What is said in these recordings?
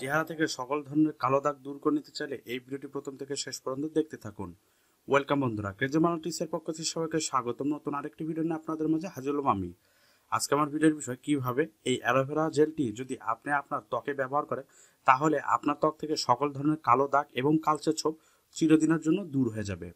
চেহারা থেকে সকল ধরনের কালো দাগ দূর করে নিতে চাইলে এই ভিডিওটি প্রথম থেকে শেষ পর্যন্ত দেখতে থাকুন ওয়েলকাম বন্ধুরা ক্রেজি টিসের পক্ষ থেকে সবাইকে স্বাগতম নতুন আরেকটি ভিডিও নিয়ে আপনাদের মাঝে হাজির হলাম আমি আজকে আমার ভিডিওর বিষয় কিভাবে এই অ্যালোভেরা জেলটি যদি আপনি আপনার ত্বকে ব্যবহার করে তাহলে আপনার ত্বক থেকে সকল ধরনের কালো দাগ এবং কালচে ছোপ চিরদিনের জন্য দূর হয়ে যাবে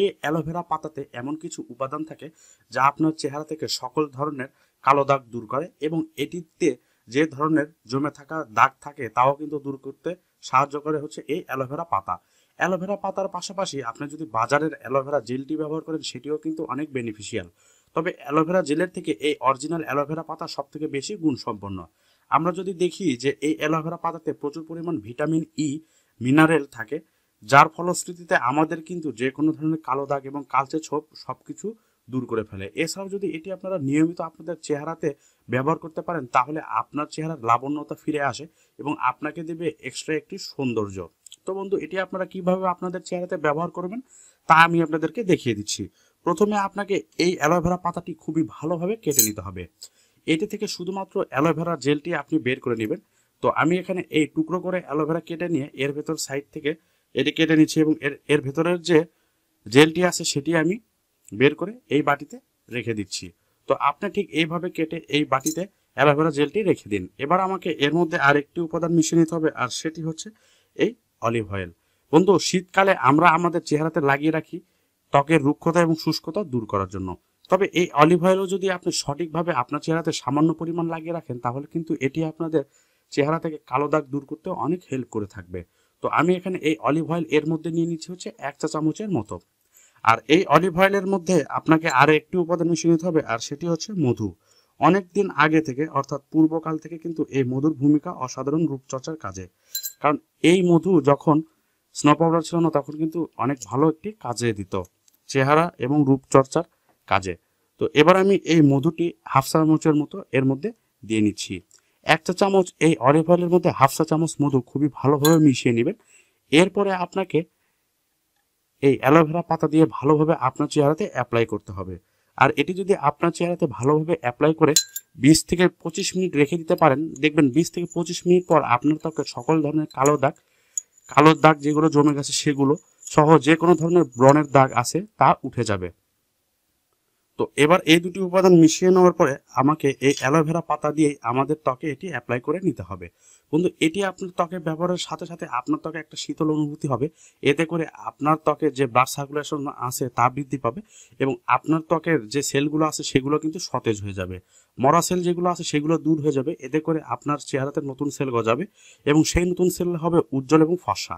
এই অ্যালোভেরা পাতাতে এমন কিছু উপাদান থাকে যা আপনার চেহারা থেকে সকল ধরনের কালো দাগ দূর করে এবং এটিতে যে ধরনের জমে থাকা দাগ থাকে তাও কিন্তু দূর করতে সাহায্য করে হচ্ছে এই অ্যালোভেরা পাতা অ্যালোভেরা পাতার পাশাপাশি আপনি যদি বাজারের অ্যালোভেরা জেলটি ব্যবহার করেন সেটিও কিন্তু অনেক বেনিফিশিয়াল তবে অ্যালোভেরা জেলের থেকে এই অরিজিনাল অ্যালোভেরা পাতা সব থেকে বেশি গুণসম্পন্ন আমরা যদি দেখি যে এই অ্যালোভেরা পাতাতে প্রচুর পরিমাণ ভিটামিন ই e, মিনারেল থাকে যার ফলশ্রুতিতে আমাদের কিন্তু যে কোনো ধরনের কালো দাগ এবং কালচে ছোপ সব কিছু দূর করে ফেলে এছাড়াও যদি এটি আপনারা নিয়মিত আপনাদের চেহারাতে ব্যবহার করতে পারেন তাহলে আপনার চেহারার লাবণ্যতা ফিরে আসে এবং আপনাকে দেবে এক্সট্রা একটি সৌন্দর্য তো বন্ধু এটি আপনারা কিভাবে আপনাদের চেহারাতে ব্যবহার করবেন তা আমি আপনাদেরকে দেখিয়ে দিচ্ছি প্রথমে আপনাকে এই অ্যালোভেরা পাতাটি খুবই ভালোভাবে কেটে নিতে হবে এটি থেকে শুধুমাত্র অ্যালোভেরা জেলটি আপনি বের করে নেবেন তো আমি এখানে এই টুকরো করে অ্যালোভেরা কেটে নিয়ে এর ভেতর সাইড থেকে এটি কেটে নিচ্ছি এবং এর এর ভেতরের যে জেলটি আছে সেটি আমি বের করে এই বাটিতে রেখে দিচ্ছি তো আপনি ঠিক এইভাবে কেটে এই বাটিতে অ্যালোভেরা জেলটি রেখে দিন এবার আমাকে এর মধ্যে আরেকটি উপাদান মিশিয়ে নিতে হবে আর সেটি হচ্ছে এই অলিভ অয়েল বন্ধু শীতকালে আমরা আমাদের চেহারাতে লাগিয়ে রাখি ত্বকের রুক্ষতা এবং শুষ্কতা দূর করার জন্য তবে এই অলিভ অয়েলও যদি আপনি সঠিকভাবে আপনার চেহারাতে সামান্য পরিমাণ লাগিয়ে রাখেন তাহলে কিন্তু এটি আপনাদের চেহারা থেকে কালো দাগ দূর করতে অনেক হেল্প করে থাকবে তো আমি এখানে এই অলিভ অয়েল এর মধ্যে নিয়ে নিচ্ছি হচ্ছে এক চা চামচের মতো আর এই অলিভ অয়েলের মধ্যে আপনাকে আরও একটি উপাদান মিশিয়ে নিতে হবে আর সেটি হচ্ছে মধু অনেক দিন আগে থেকে অর্থাৎ পূর্বকাল থেকে কিন্তু এই মধুর ভূমিকা অসাধারণ রূপচর্চার কাজে কারণ এই মধু যখন স্নো পাউডার ছিল না তখন কিন্তু অনেক ভালো একটি কাজে দিত চেহারা এবং রূপচর্চার কাজে তো এবার আমি এই মধুটি হাফ চামচের মতো এর মধ্যে দিয়ে নিচ্ছি এক চা চামচ এই অলিভ অয়েলের মধ্যে হাফ চা চামচ মধু খুবই ভালোভাবে মিশিয়ে নেবেন এরপরে আপনাকে এই অ্যালোভেরা পাতা দিয়ে ভালোভাবে আপনার চেহারাতে অ্যাপ্লাই করতে হবে আর এটি যদি আপনার চেহারাতে ভালোভাবে অ্যাপ্লাই করে বিশ থেকে পঁচিশ মিনিট রেখে দিতে পারেন দেখবেন বিশ থেকে পঁচিশ মিনিট পর আপনার ত্বকে সকল ধরনের কালো দাগ কালো দাগ যেগুলো জমে গেছে সেগুলো সহ যে কোনো ধরনের ব্রণের দাগ আছে তা উঠে যাবে তো এবার এই দুটি উপাদান মিশিয়ে নেওয়ার পরে আমাকে এই অ্যালোভেরা পাতা দিয়ে আমাদের ত্বকে এটি অ্যাপ্লাই করে নিতে হবে বন্ধু এটি আপনার ত্বকে ব্যবহারের সাথে সাথে আপনার ত্বকে একটা শীতল অনুভূতি হবে এতে করে আপনার ত্বকে যে ব্লাড সার্কুলেশন আছে তা বৃদ্ধি পাবে এবং আপনার ত্বকের যে সেলগুলো আছে সেগুলো কিন্তু সতেজ হয়ে যাবে মরা সেল যেগুলো আছে সেগুলো দূর হয়ে যাবে এতে করে আপনার চেহারাতে নতুন সেল গজাবে এবং সেই নতুন সেল হবে উজ্জ্বল এবং ফসা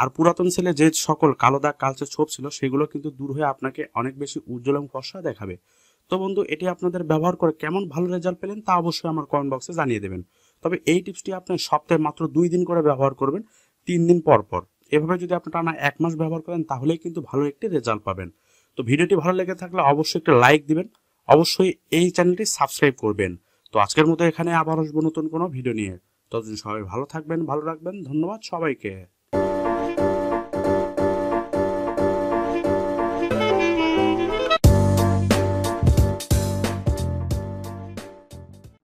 আর পুরাতন সেলে যে সকল কালো দাগ কালচে ছোপ ছিল সেগুলো কিন্তু দূর হয়ে আপনাকে অনেক বেশি উজ্জ্বল এবং ফর্সা দেখাবে তো বন্ধু এটি আপনাদের ব্যবহার করে কেমন ভালো রেজাল্ট পেলেন তা অবশ্যই আমার কমেন্ট বক্সে জানিয়ে দেবেন তবে এই টিপসটি আপনি সপ্তাহে মাত্র দুই দিন করে ব্যবহার করবেন তিন দিন পর পর এভাবে যদি আপনি টানা এক মাস ব্যবহার করেন তাহলেই কিন্তু ভালো একটি রেজাল্ট পাবেন তো ভিডিওটি ভালো লেগে থাকলে অবশ্যই একটা লাইক দিবেন অবশ্যই এই চ্যানেলটি সাবস্ক্রাইব করবেন তো আজকের মতো এখানে আবার আসবো নতুন কোনো ভিডিও নিয়ে ততদিন সবাই ভালো থাকবেন ভালো রাখবেন ধন্যবাদ সবাইকে